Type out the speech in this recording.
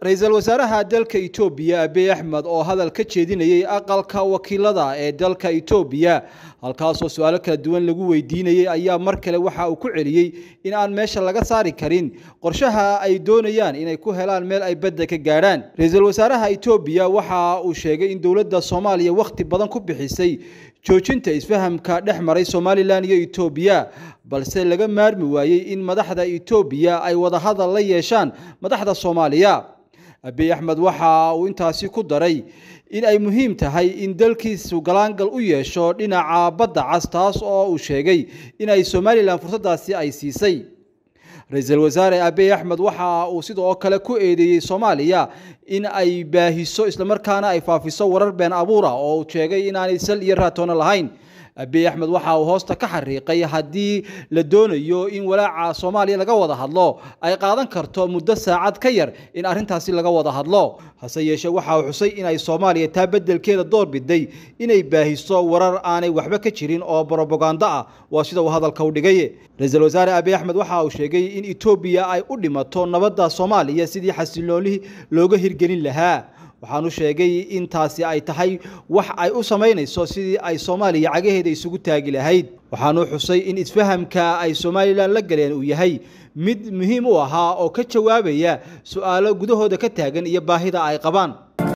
ra-iisul wasaaraha dalka itoobiya abiy axmed oo hadal ka jeedinayay aqalka wakiilada ee dalka itoobiya halkaasoo su-aalo kala duwan lagu weydiinayay ayaa mar kale waxa uu ku celiyey in aan meesha laga saari karin qorshaha ay doonayaan inay ku helaan meel ay badda ka gaadhaan ra-iisul wasaaraha itoobiya waxa uu sheegay in dowladda soomaaliya wakhti badan ku bixisay joojinta isfahamka dhex maray somalilan iyo etoobiya balse laga maarmi waayey in madaxda itoobiya ay wadahadal la yeeshaan madaxda soomaaliya abiy axmed waxa uu intaasi ku daray in ay muhiim tahay in dalkiisu galaangal u yeesho dhinaca badda cas taas oo uu sheegay inay somalilan fursaddaasi ay siisay ra-iisul wasaare abiy axmed waxa uu sidoo kale ku eedeeyey soomaaliya in ay baahiso islamarkaana ay faafiso warar been abuura oo uu sheegay inaanay sal iyo raatoona lahayn abiy axmed waxa uu hoosta ka xariiqay haddii la doonayo in walaaca soomaaliya laga wada hadlo ay qaadan karto muddo saacad ka yar in arrintaasi laga wada hadlo hase yeeshee waxa uu xusay inay soomaaliya taa beddelkeeda door bidday inay baahiso warar aanay waxba ka jirin oo brobagando ah waa sida uu hadalka u dhigay ra-iisul wasaare abiy axmed waxa uu sheegay in etoobiya ay u dhimato nabadda soomaaliya sidii xasiloonihii looga hirgelin lahaa waxaanu sheegay intaasi ay tahay wax ay u samaynayso sidii ay soomaaliya cagaheeda isugu taagi lahayd waxaanu xusay in isfahamka ay somalilan la galeen uu yahay mid muhiim u ahaa oo ka jawaabaya su-aalo gudahooda ka taagan iyo baahida ay qabaan